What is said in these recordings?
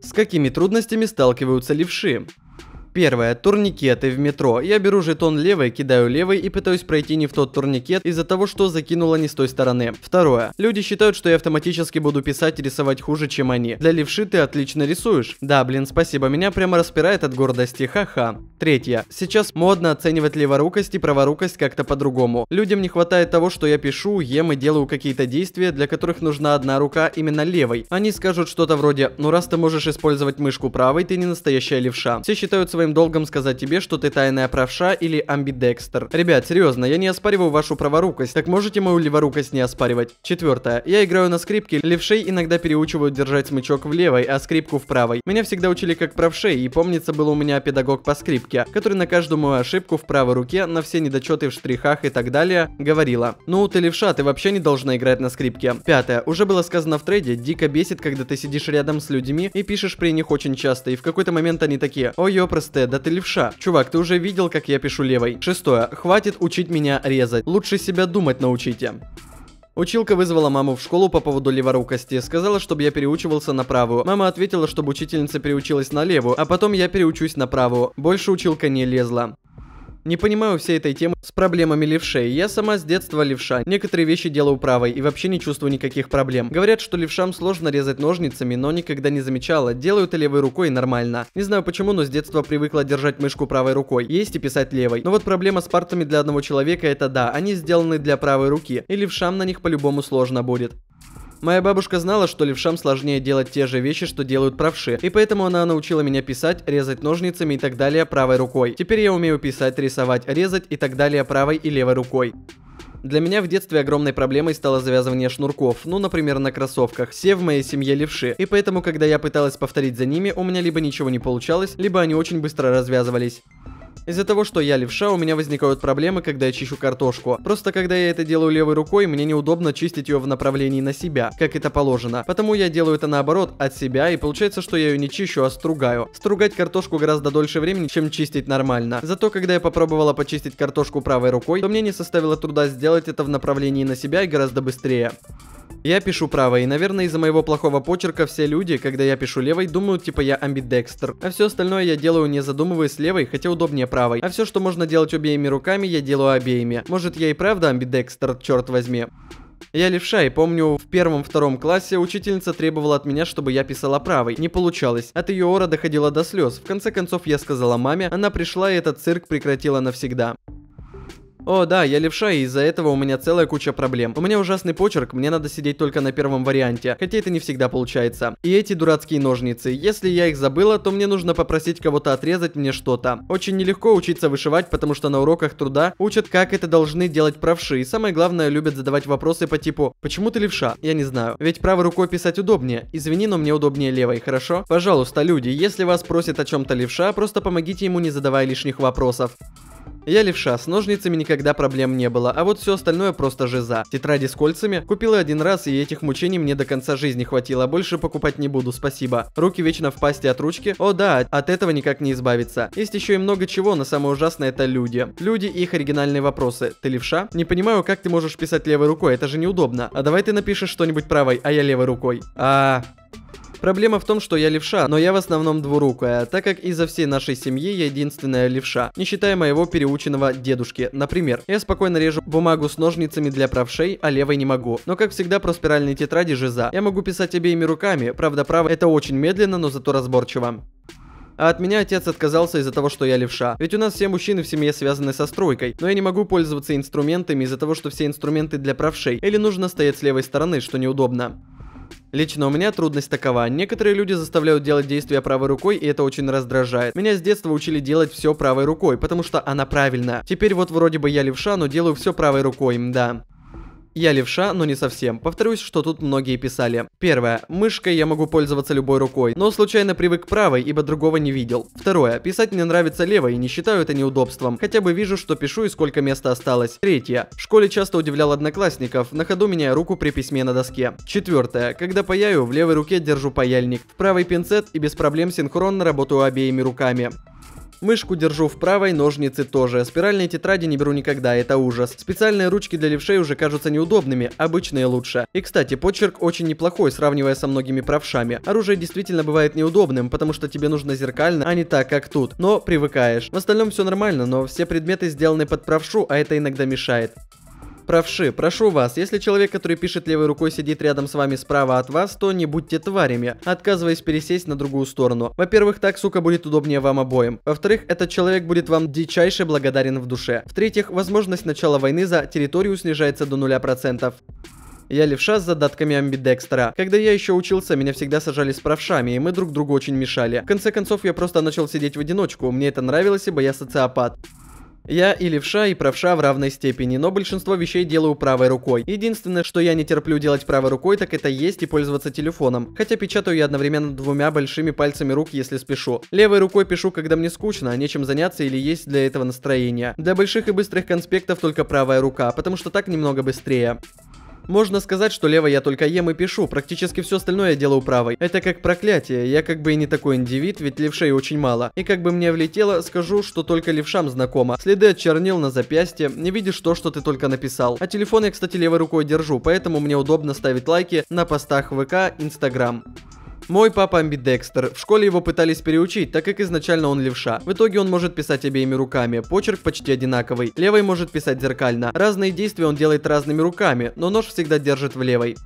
С какими трудностями сталкиваются левши? Первое. Турникеты в метро. Я беру жетон левой, кидаю левой и пытаюсь пройти не в тот турникет из-за того, что закинула не с той стороны. Второе. Люди считают, что я автоматически буду писать и рисовать хуже, чем они. Для левши ты отлично рисуешь. Да, блин, спасибо, меня прямо распирает от гордости, ха-ха. Третье. Сейчас модно оценивать леворукость и праворукость как-то по-другому. Людям не хватает того, что я пишу, ем и делаю какие-то действия, для которых нужна одна рука именно левой. Они скажут что-то вроде, ну раз ты можешь использовать мышку правой, ты не настоящая левша. Все считают свои своим долгом сказать тебе, что ты тайная правша или амбидекстер. Ребят, серьезно, я не оспариваю вашу праворукость, так можете мою леворукость не оспаривать. Четвертое. Я играю на скрипке, левшей иногда переучивают держать смычок в левой, а скрипку в правой. Меня всегда учили как правшей, и помнится был у меня педагог по скрипке, который на каждую мою ошибку в правой руке, на все недочеты в штрихах и так далее, говорила. Ну, ты левша, ты вообще не должна играть на скрипке. Пятое. Уже было сказано в трейде, дико бесит, когда ты сидишь рядом с людьми и пишешь при них очень часто, и в какой-то момент они такие, ой, ё, просто Одиннадцатое, да ты левша. Чувак, ты уже видел, как я пишу левой. Шестое, хватит учить меня резать. Лучше себя думать научите. Училка вызвала маму в школу по поводу леворукости. Сказала, чтобы я переучивался на правую. Мама ответила, чтобы учительница переучилась на левую, а потом я переучусь на правую. Больше училка не лезла. Не понимаю всей этой темы с проблемами левшей. Я сама с детства левша. Некоторые вещи делаю правой и вообще не чувствую никаких проблем. Говорят, что левшам сложно резать ножницами, но никогда не замечала. Делаю это левой рукой нормально. Не знаю почему, но с детства привыкла держать мышку правой рукой. Есть и писать левой. Но вот проблема с партами для одного человека это да, они сделаны для правой руки. И левшам на них по-любому сложно будет. Моя бабушка знала, что левшам сложнее делать те же вещи, что делают правши, и поэтому она научила меня писать, резать ножницами и так далее правой рукой. Теперь я умею писать, рисовать, резать и так далее правой и левой рукой. Для меня в детстве огромной проблемой стало завязывание шнурков, ну, например, на кроссовках. Все в моей семье левши, и поэтому, когда я пыталась повторить за ними, у меня либо ничего не получалось, либо они очень быстро развязывались. Из-за того, что я левша, у меня возникают проблемы, когда я чищу картошку. Просто когда я это делаю левой рукой, мне неудобно чистить ее в направлении на себя, как это положено. Потому я делаю это наоборот, от себя, и получается, что я ее не чищу, а стругаю. Стругать картошку гораздо дольше времени, чем чистить нормально. Зато, когда я попробовала почистить картошку правой рукой, то мне не составило труда сделать это в направлении на себя и гораздо быстрее. Я пишу правой, и, наверное, из-за моего плохого почерка все люди, когда я пишу левой, думают, типа я амбидекстер. А все остальное я делаю не задумываясь левой, хотя удобнее правой. А все, что можно делать обеими руками, я делаю обеими. Может, я и правда амбидекстер, черт возьми. Я левша, и помню, в первом-втором классе учительница требовала от меня, чтобы я писала правой. Не получалось. От ее ора доходило до слез. В конце концов, я сказала маме, она пришла, и этот цирк прекратила навсегда. О, да, я левша, и из-за этого у меня целая куча проблем. У меня ужасный почерк, мне надо сидеть только на первом варианте, хотя это не всегда получается. И эти дурацкие ножницы. Если я их забыла, то мне нужно попросить кого-то отрезать мне что-то. Очень нелегко учиться вышивать, потому что на уроках труда учат, как это должны делать правши, и самое главное, любят задавать вопросы по типу «Почему ты левша?» Я не знаю. Ведь правой рукой писать удобнее. Извини, но мне удобнее левой, хорошо? Пожалуйста, люди, если вас просит о чем-то левша, просто помогите ему, не задавая лишних вопросов. Я левша, с ножницами никогда проблем не было, а вот все остальное просто жиза. Тетради с кольцами купила один раз, и этих мучений мне до конца жизни хватило, больше покупать не буду, спасибо. Руки вечно в пасти от ручки, о да, от этого никак не избавиться. Есть еще и много чего, но самое ужасное это люди. Люди и их оригинальные вопросы. Ты левша? Не понимаю, как ты можешь писать левой рукой, это же неудобно. А давай ты напишешь что-нибудь правой, а я левой рукой. А... Проблема в том, что я левша, но я в основном двурукая, так как из-за всей нашей семьи я единственная левша, не считая моего переученного дедушки. Например, я спокойно режу бумагу с ножницами для правшей, а левой не могу. Но как всегда про спиральные тетради жиза. Я могу писать обеими руками, правда право это очень медленно, но зато разборчиво. А от меня отец отказался из-за того, что я левша. Ведь у нас все мужчины в семье связаны со стройкой, но я не могу пользоваться инструментами из-за того, что все инструменты для правшей, или нужно стоять с левой стороны, что неудобно. Лично у меня трудность такова. Некоторые люди заставляют делать действия правой рукой, и это очень раздражает. Меня с детства учили делать все правой рукой, потому что она правильная. Теперь вот вроде бы я левша, но делаю все правой рукой, да. Я левша, но не совсем. Повторюсь, что тут многие писали. Первое. Мышкой я могу пользоваться любой рукой, но случайно привык правой, ибо другого не видел. Второе. Писать мне нравится левой, и не считаю это неудобством. Хотя бы вижу, что пишу и сколько места осталось. Третье. В школе часто удивлял одноклассников, на ходу меняя руку при письме на доске. Четвертое. Когда паяю, в левой руке держу паяльник, в правой пинцет и без проблем синхронно работаю обеими руками. Мышку держу в правой, ножницы тоже. Спиральные тетради не беру никогда, это ужас. Специальные ручки для левшей уже кажутся неудобными, обычные лучше. И кстати, почерк очень неплохой, сравнивая со многими правшами. Оружие действительно бывает неудобным, потому что тебе нужно зеркально, а не так, как тут. Но привыкаешь. В остальном все нормально, но все предметы сделаны под правшу, а это иногда мешает правши. Прошу вас, если человек, который пишет левой рукой, сидит рядом с вами справа от вас, то не будьте тварями, отказываясь пересесть на другую сторону. Во-первых, так, сука, будет удобнее вам обоим. Во-вторых, этот человек будет вам дичайше благодарен в душе. В-третьих, возможность начала войны за территорию снижается до 0%. Я левша с задатками амбидекстера. Когда я еще учился, меня всегда сажали с правшами, и мы друг другу очень мешали. В конце концов, я просто начал сидеть в одиночку, мне это нравилось, ибо я социопат. Я и левша, и правша в равной степени, но большинство вещей делаю правой рукой. Единственное, что я не терплю делать правой рукой, так это есть и пользоваться телефоном. Хотя печатаю я одновременно двумя большими пальцами рук, если спешу. Левой рукой пишу, когда мне скучно, а нечем заняться или есть для этого настроение. Для больших и быстрых конспектов только правая рука, потому что так немного быстрее. Можно сказать, что лево я только ем и пишу, практически все остальное я делаю правой. Это как проклятие, я как бы и не такой индивид, ведь левшей очень мало. И как бы мне влетело, скажу, что только левшам знакомо. Следы от чернил на запястье, не видишь то, что ты только написал. А телефон я, кстати, левой рукой держу, поэтому мне удобно ставить лайки на постах ВК, Инстаграм. Мой папа амбидекстер. В школе его пытались переучить, так как изначально он левша. В итоге он может писать обеими руками, почерк почти одинаковый. Левой может писать зеркально. Разные действия он делает разными руками, но нож всегда держит в левой.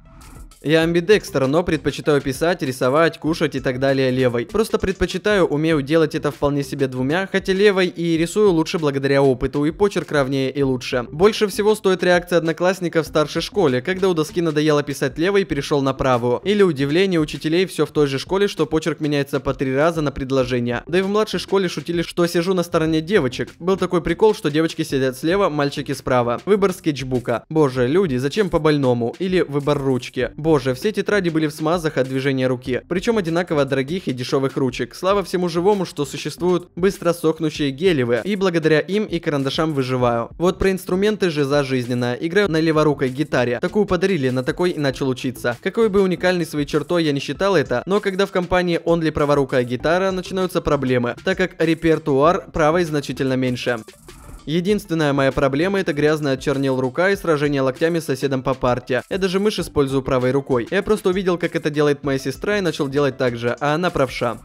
Я амбидекстер, но предпочитаю писать, рисовать, кушать и так далее левой. Просто предпочитаю, умею делать это вполне себе двумя, хотя левой и рисую лучше благодаря опыту, и почерк ровнее и лучше. Больше всего стоит реакция одноклассников в старшей школе, когда у доски надоело писать левой перешел на правую. Или удивление учителей все в той же школе, что почерк меняется по три раза на предложение. Да и в младшей школе шутили, что сижу на стороне девочек. Был такой прикол, что девочки сидят слева, мальчики справа. Выбор скетчбука. Боже, люди, зачем по больному? Или выбор ручки. Боже, Боже, Все тетради были в смазах от движения руки, причем одинаково дорогих и дешевых ручек. Слава всему живому, что существуют быстро сохнущие гелевые, и благодаря им и карандашам выживаю. Вот про инструменты жиза жизненная. Играю на леворукой гитаре. Такую подарили, на такой и начал учиться. Какой бы уникальной своей чертой я не считал это, но когда в компании он ли праворукая гитара, начинаются проблемы, так как репертуар правой значительно меньше. Единственная моя проблема это грязная от чернил рука и сражение локтями с соседом по парте. Я даже мышь использую правой рукой. Я просто увидел, как это делает моя сестра и начал делать так же, а она правша.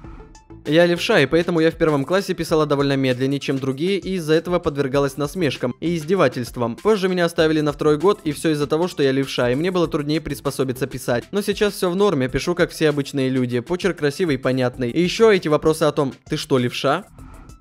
Я левша, и поэтому я в первом классе писала довольно медленнее, чем другие, и из-за этого подвергалась насмешкам и издевательствам. Позже меня оставили на второй год, и все из-за того, что я левша, и мне было труднее приспособиться писать. Но сейчас все в норме, пишу как все обычные люди, почерк красивый и понятный. И еще эти вопросы о том, ты что, левша?